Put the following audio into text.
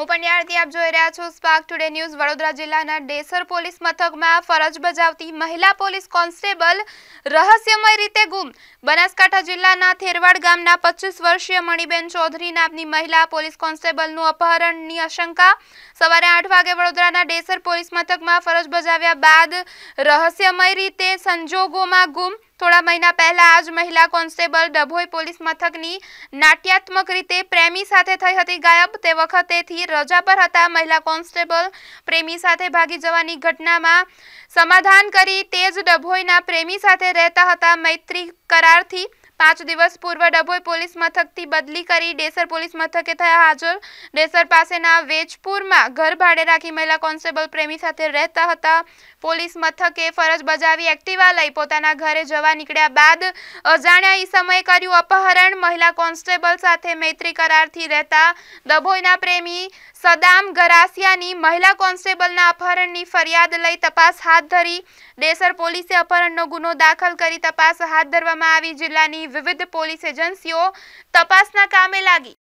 હું પંડ્યાળથી આપ જોઈ રહ્યા છો સ્પાર્ક ટુડે ન્યૂઝ વડોદરા જિલ્લાના ડેસર પોલીસ મથકમાં ફરજ બજાવતી મહિલા પોલીસ કોન્સ્ટેબલ રહસ્યમય રીતે ગુમ બનાસકાંઠા જિલ્લાના થેરવાડ ગામના પચીસ વર્ષીય મણિબેન ચૌધરી નામની મહિલા પોલીસ કોન્સ્ટેબલનું અપહરણની આશંકા સવારે આઠ વાગે વડોદરાના ડેસર પોલીસ મથકમાં ફરજ બજાવ્યા બાદ રહસ્યમય રીતે સંજોગોમાં ગુમ થોડા મહિના પહેલા આ જ મહિલા કોન્સ્ટેબલ ડભોઈ પોલીસ મથકની નાટ્યાત્મક રીતે પ્રેમી સાથે થઈ હતી ગાયબ તે વખતેથી રજા પર હતા મહિલા કોન્સ્ટેબલ પ્રેમી સાથે ભાગી જવાની ઘટનામાં સમાધાન કરી તે જ ડભોઈના પ્રેમી સાથે રહેતા હતા મૈત્રી કરારથી પાંચ દિવસ પૂર્વ ડભોઈ પોલીસ મથકથી બદલી કરી ડેસર પોલીસ મથકે થયા હાજર ડેસર પાસેના વેજપુરમાં ઘર ભાડે રાખી મહિલા કોન્સ્ટેબલ પ્રેમી સાથે રહેતા હતા પોલીસ મથકે ફરજ બજાવી એક્ટિવા લઈ પોતાના ઘરે જવા નીકળ્યા બાદ અજાણ્યા એ સમયે કર્યું અપહરણ મહિલા કોન્સ્ટેબલ સાથે મૈત્રી કરારથી રહેતા ડભોઈના પ્રેમી સદામ ગરાસિયાની મહિલા કોન્સ્ટેબલના અપહરણની ફરિયાદ લઈ તપાસ હાથ ધરી ડેસર પોલીસે અપહરણનો ગુનો દાખલ કરી તપાસ હાથ ધરવામાં આવી જિલ્લાની વિવિધ પોલીસ એજન્સીઓ તપાસના કામે લાગી